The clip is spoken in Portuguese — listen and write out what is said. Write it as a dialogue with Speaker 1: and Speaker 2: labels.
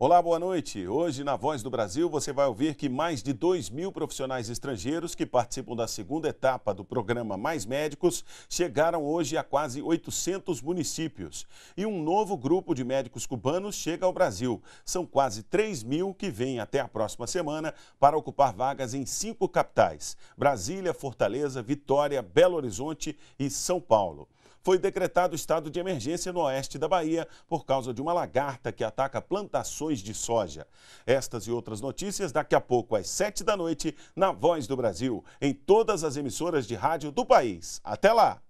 Speaker 1: Olá, boa noite. Hoje, na Voz do Brasil, você vai ouvir que mais de 2 mil profissionais estrangeiros que participam da segunda etapa do programa Mais Médicos chegaram hoje a quase 800 municípios. E um novo grupo de médicos cubanos chega ao Brasil. São quase 3 mil que vêm até a próxima semana para ocupar vagas em cinco capitais: Brasília, Fortaleza, Vitória, Belo Horizonte e São Paulo foi decretado estado de emergência no oeste da Bahia por causa de uma lagarta que ataca plantações de soja. Estas e outras notícias daqui a pouco às sete da noite na Voz do Brasil, em todas as emissoras de rádio do país. Até lá!